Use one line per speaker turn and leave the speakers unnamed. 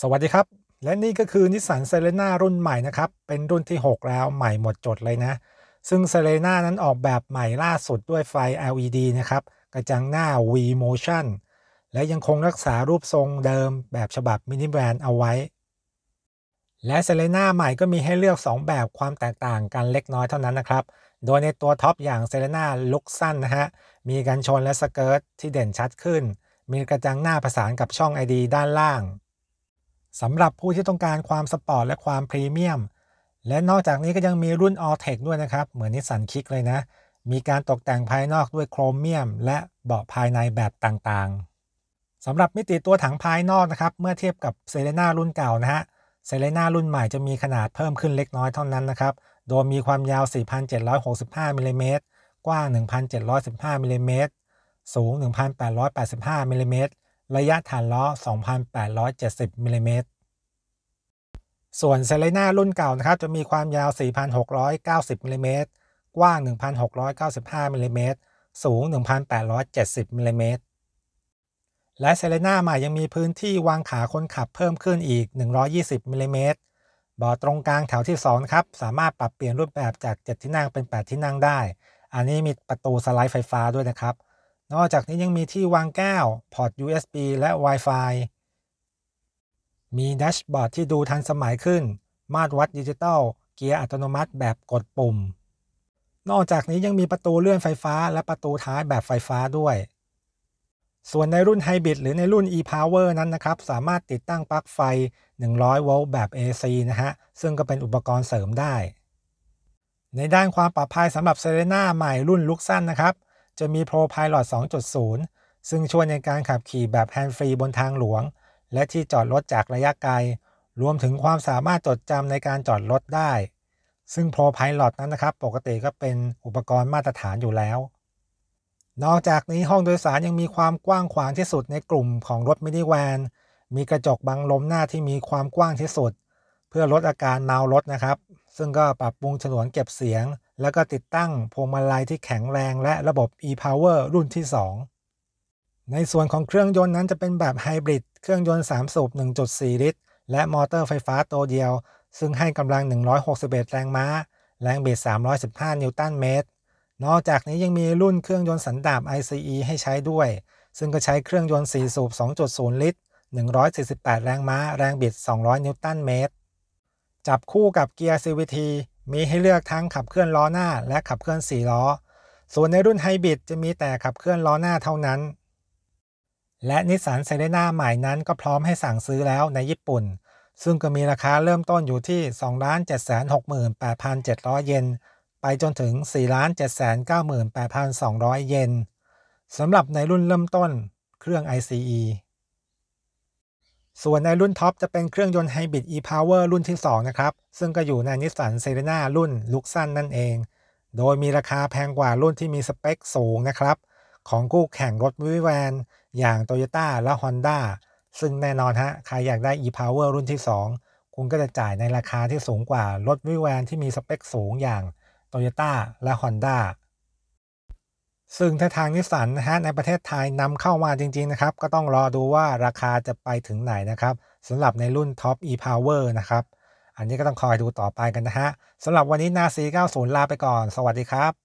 สวัสดีครับ และนี่ก็คือนิสสันเซเลน่ารุ่นใหม่นะครับ เป็นรุ่นที่ 6 แล้วใหม่หมดจดเลยนะ ซึ่งเซเลน่านั้นออกแบบใหม่ล่าสุดด้วยไฟ LED นะครับ กระจังหน้า V Motion และยังคงรักษารูปทรงเดิมแบบฉบับมินิแบรนด์เอาไว้ และเซเลน่าใหม่ก็มีให้เลือก 2 แบบความแตกต่างกันเล็กน้อยเท่านั้นนะครับ โดยในตัวท็อปอย่างเซเลน่าลุกสั้นนะฮะ มีกันชนและสเกิร์ตที่เด่นชัดขึ้น มีกระจังหน้าผสานกับช่อง ID ด้านล่างสำหรับผู้ที่ต้องการความสปอร์ตและความพรีเมียม และนอกจากนี้ก็ยังมีรุ่น All t e c ด้วยนะครับ เหมือนนิสสันคิกเลยนะ มีการตกแต่งภายนอกด้วยโครเมียม และเบาะภายในแบบต่างๆ สำหรับมิติตัวถังภายนอกนะครับเมื่อเทียบกับเซเลน่ารุ่นเก่านะฮะเซเลน่ารุ่นใหม่จะมีขนาดเพิ่มขึ้นเล็กน้อยเท่านั้นนะครับ โดยมีความยาว 4,765มิลลิเมตรกว้าง 1,715มิลลิเมตรสูง 1,885มิลลิเมตรระยะฐานล้อ 2,870มิลลิเมตร ส่วนเซเลน่ารุ่นเก่านะครับจะมีความยาว 4,690มิลลิเมตร กว้าง 1,695มิลลิเมตร สูง 1,870มิลลิเมตร และเซเลน่าใหม่ยังมีพื้นที่วางขาคนขับเพิ่มขึ้นอีก 120มิลลิเมตรบอตรงกลางแถวที่2ครับ สามารถปรับเปลี่ยนรูปแบบจาก 7 ที่นั่งเป็น 8 ที่นั่งได้ อันนี้มีประตูสไลด์ไฟฟ้าด้วยนะครับนอกจากนี้ยังมีที่วางแก้ว พอร์ต USB และ Wi-Fi มีแดชบอร์ดที่ดูทันสมัยขึ้น มาตรวัดดิจิตอลเกียร์อัตโนมัติ แบบกดปุ่ม นอกจากนี้ยังมีประตูเลื่อนไฟฟ้า และประตูท้ายแบบไฟฟ้าด้วย ส่วนในรุ่นไฮบริดหรือในรุ่น e-power นั้นนะครับ สามารถติดตั้งปลั๊กไฟ 100โวลต์แบบ AC นะฮะซึ่งก็เป็นอุปกรณ์เสริมได้ ในด้านความปลอดภัยสำหรับเซเรนาใหม่รุ่นลุกสั้นนะครับจะมี Pro Pilot 2.0 ซึ่งช่วยในการขับขี่แบบแฮนด์ฟรีบนทางหลวง และที่จอดรถจากระยะไกล รวมถึงความสามารถจดจำในการจอดรถได้ ซึ่ง Pro Pilot นั้นนะครับ ปกติก็เป็นอุปกรณ์มาตรฐานอยู่แล้ว นอกจากนี้ห้องโดยสารยังมีความกว้างขวางที่สุดในกลุ่มของรถมินิแวนมีกระจกบังลมหน้าที่มีความกว้างที่สุด เพื่อลดอาการเมารถนะครับ ซึ่งก็ปรับปรุงฉนวนเก็บเสียงแล้วก็ติดตั้งพวงมาลัยที่แข็งแรงและระบบ e-power รุ่นที่ 2 ในส่วนของเครื่องยนต์นั้นจะเป็นแบบไฮบริด เครื่องยนต์3สูบ1.4 ลิตร และมอเตอร์ไฟฟ้าตัวเดียวซึ่งให้กำลัง 161 แรงม้า แรงบิด 315 นิวตันเมตร นอกจากนี้ยังมีรุ่นเครื่องยนต์สันดาป ICE ให้ใช้ด้วย ซึ่งก็ใช้เครื่องยนต์4สูบ2.0 ลิตร148แรงม้า แรงบิด 200 นิวตันเมตร จับคู่กับเกียร์ CVT มีให้เลือกทั้งขับเคลื่อนล้อหน้าและขับเคลื่อน 4 ล้อ ส่วนในรุ่นไฮบริดจะมีแต่ขับเคลื่อนล้อหน้าเท่านั้น และนิสสันเซเรน่าใหม่นั้นก็พร้อมให้สั่งซื้อแล้วในญี่ปุ่น ซึ่งก็มีราคาเริ่มต้นอยู่ที่ 2,768,700 เยน ไปจนถึง 4,798,200 เยน สำหรับในรุ่นเริ่มต้นเครื่อง ICE ส่วนในรุ่นท็อป จะเป็นเครื่องยนต์ไฮบริด e-power รุ่นที่ 2 นะครับ ซึ่งก็อยู่ในนิสสันเซเรนารุ่นลุกสั้นนั่นเอง โดยมีราคาแพงกว่ารุ่นที่มีสเปคสูงนะครับ ของคู่แข่งรถวิแวนอย่าง Toyota และ Honda ซึ่งแน่นอนฮะ ใครอยากได้ e-power รุ่นที่ 2 คุณก็จะจ่ายในราคาที่สูงกว่า รถวิแวนที่มีสเปคสูงอย่าง Toyota และ Honda ซึ่งถ้าทางนิสสันนะฮะในประเทศไทยนำเข้ามาจริงๆนะครับก็ต้องรอดูว่าราคาจะไปถึงไหนนะครับสำหรับในรุ่น Top e-Power นะครับ อันนี้ก็ต้องคอยดูต่อไปกันนะฮะสำหรับวันนี้นาซี 90 ลาไปก่อนสวัสดีครับ